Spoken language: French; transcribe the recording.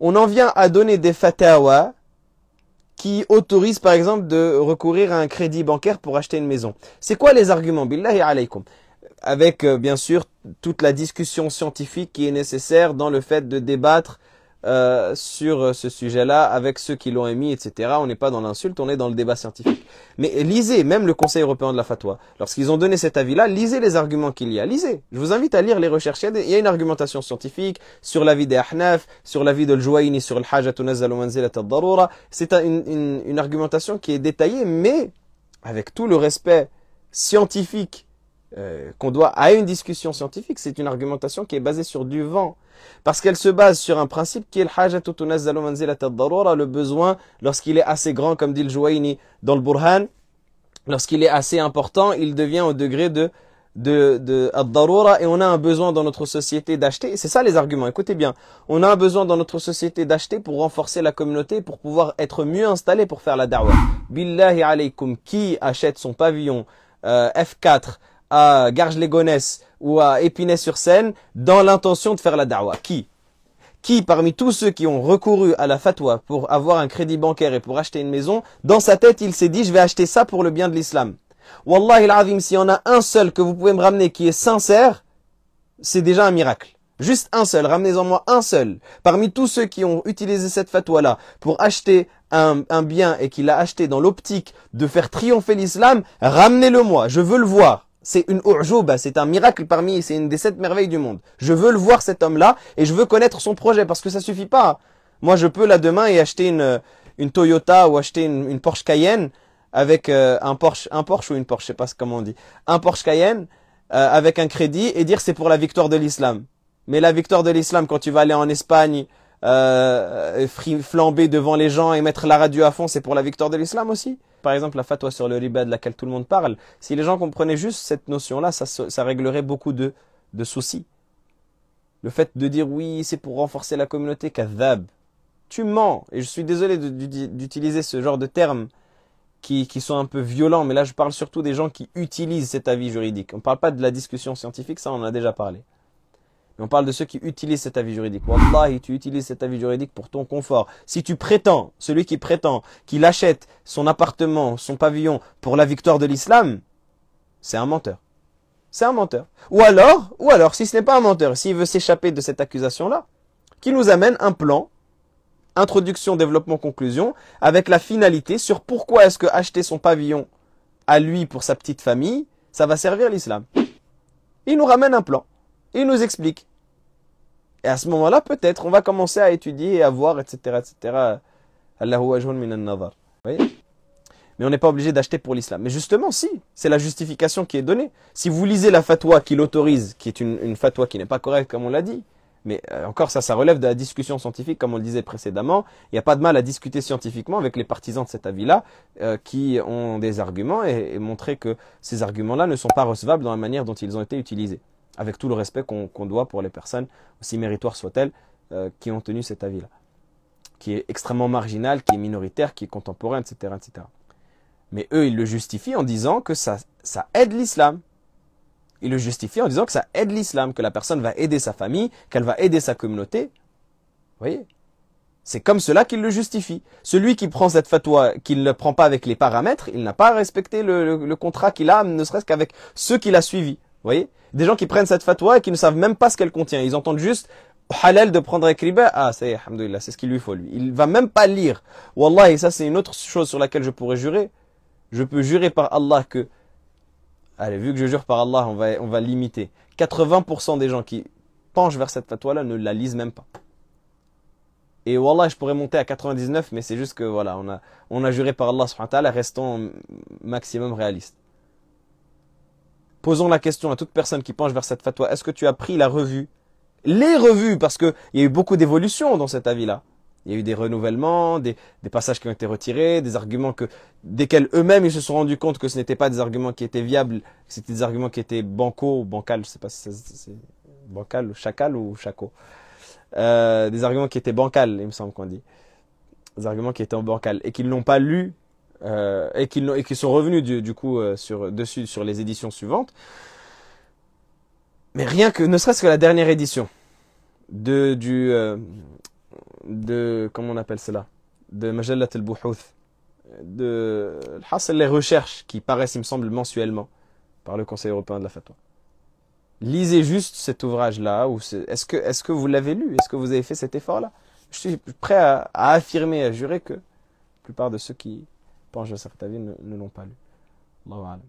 on en vient à donner des fatawa qui autorisent par exemple de recourir à un crédit bancaire pour acheter une maison. C'est quoi les arguments Billahi Avec euh, bien sûr toute la discussion scientifique qui est nécessaire dans le fait de débattre euh, sur euh, ce sujet-là avec ceux qui l'ont émis, etc. On n'est pas dans l'insulte, on est dans le débat scientifique. Mais lisez, même le Conseil européen de la fatwa, lorsqu'ils ont donné cet avis-là, lisez les arguments qu'il y a. Lisez. Je vous invite à lire les recherches. Il y a une argumentation scientifique sur l'avis des Ahnaf, sur l'avis de al sur al Manzilat al-Darura. C'est une argumentation qui est détaillée, mais avec tout le respect scientifique euh, qu'on doit à une discussion scientifique, c'est une argumentation qui est basée sur du vent. Parce qu'elle se base sur un principe qui est le le besoin, lorsqu'il est assez grand, comme dit le Jouaini dans le Burhan, lorsqu'il est assez important, il devient au degré de de, et on a un besoin dans notre société d'acheter. C'est ça les arguments, écoutez bien. On a un besoin dans notre société d'acheter pour renforcer la communauté, pour pouvoir être mieux installé pour faire la da'wah. Billahi alaykum, qui achète son pavillon euh, F4 à Garges-les-Gonesse ou à Épinay-sur-Seine dans l'intention de faire la dawa. Qui Qui parmi tous ceux qui ont recouru à la fatwa pour avoir un crédit bancaire et pour acheter une maison, dans sa tête il s'est dit je vais acheter ça pour le bien de l'islam Wallahi l'avim, s'il y en a un seul que vous pouvez me ramener qui est sincère, c'est déjà un miracle. Juste un seul, ramenez-en moi un seul. Parmi tous ceux qui ont utilisé cette fatwa-là pour acheter un, un bien et qui l'a acheté dans l'optique de faire triompher l'islam, ramenez-le moi, je veux le voir c'est une urjouba, c'est un miracle parmi, c'est une des sept merveilles du monde. Je veux le voir cet homme-là et je veux connaître son projet parce que ça suffit pas. Moi, je peux là demain et acheter une, une Toyota ou acheter une, une Porsche Cayenne avec euh, un Porsche, un Porsche ou une Porsche, je sais pas comment on dit, un Porsche Cayenne euh, avec un crédit et dire c'est pour la victoire de l'islam. Mais la victoire de l'islam, quand tu vas aller en Espagne, euh, flamber devant les gens et mettre la radio à fond, c'est pour la victoire de l'islam aussi par exemple la fatwa sur le riba de laquelle tout le monde parle, si les gens comprenaient juste cette notion-là, ça, réglerait beaucoup de, soucis. Le fait de dire oui, c'est pour renforcer la communauté, Tu mens. Et je suis désolé d'utiliser ce genre de termes qui, qui, sont un peu violents, mais là je parle surtout des gens qui utilisent cet avis juridique. On ne parle pas de la discussion scientifique, ça on en a déjà parlé on parle de ceux qui utilisent cet avis juridique. Wallahi, tu utilises cet avis juridique pour ton confort. Si tu prétends, celui qui prétend qu'il achète son appartement, son pavillon pour la victoire de l'islam, c'est un menteur. C'est un menteur. Ou alors, ou alors, si ce n'est pas un menteur, s'il veut s'échapper de cette accusation-là, qu'il nous amène un plan, introduction, développement, conclusion, avec la finalité sur pourquoi est-ce que acheter son pavillon à lui pour sa petite famille, ça va servir l'islam. Il nous ramène un plan. Il nous explique. Et à ce moment-là, peut-être, on va commencer à étudier et à voir, etc., etc. Allahu Mais on n'est pas obligé d'acheter pour l'islam. Mais justement, si, c'est la justification qui est donnée. Si vous lisez la fatwa qui l'autorise, qui est une, fatwa qui n'est pas correcte, comme on l'a dit, mais euh, encore ça, ça relève de la discussion scientifique, comme on le disait précédemment. Il n'y a pas de mal à discuter scientifiquement avec les partisans de cet avis-là, euh, qui ont des arguments et montrer que ces arguments-là ne sont pas recevables dans la manière dont ils ont été utilisés avec tout le respect qu'on doit pour les personnes, aussi méritoires soient-elles, euh, qui ont tenu cet avis-là, qui est extrêmement marginal, qui est minoritaire, qui est contemporain, etc. Mais eux, ils le justifient en disant que ça, aide l'islam. Ils le justifient en disant que ça aide l'islam, que la personne va aider sa famille, qu'elle va aider sa communauté. Vous voyez C'est comme cela qu'ils le justifient. Celui qui prend cette fatwa, qui ne le prend pas avec les paramètres, il n'a pas respecté le, contrat qu'il a, ne serait-ce qu'avec ceux qui l'ont suivi voyez Des gens qui prennent cette fatwa et qui ne savent même pas ce qu'elle contient. Ils entendent juste halal de prendre un ah ça y c'est ce qu'il lui faut lui. Il va même pas lire. Wallah, et ça c'est une autre chose sur laquelle je pourrais jurer. Je peux jurer par Allah que, allez, vu que je jure par Allah, on va, on va limiter. 80% des gens qui penchent vers cette fatwa-là ne la lisent même pas. Et Wallah, je pourrais monter à 99, mais c'est juste que voilà, on a, on a juré par Allah, restons maximum réaliste. Posons la question à toute personne qui penche vers cette fatwa. Est-ce que tu as pris la revue Les revues, parce qu'il y a eu beaucoup d'évolutions dans cet avis-là. Il y a eu des renouvellements, des, passages qui ont été retirés, des arguments que, desquels eux-mêmes ils se sont rendus compte que ce n'étaient pas des arguments qui étaient viables, c'était des arguments qui étaient bancaux bancal, je sais pas si c'est bancal ou chacal ou chaco. Euh, des arguments qui étaient bancal, il me semble qu'on dit. Des arguments qui étaient en bancal et qu'ils l'ont pas lu euh, et qui sont revenus du, du coup euh, sur dessus sur les éditions suivantes. Mais rien que, ne serait-ce que la dernière édition de du euh, de comment on appelle cela, de Majallat al Buhuth, de les recherches qui paraissent, il me semble, mensuellement par le Conseil européen de la fatwa. Lisez juste cet ouvrage-là. Est-ce que, est -ce que vous l'avez lu Est-ce que vous avez fait cet effort-là Je suis prêt à affirmer, à jurer que la plupart de ceux qui, pense que certains ne, ne l'ont pas lu. Allahu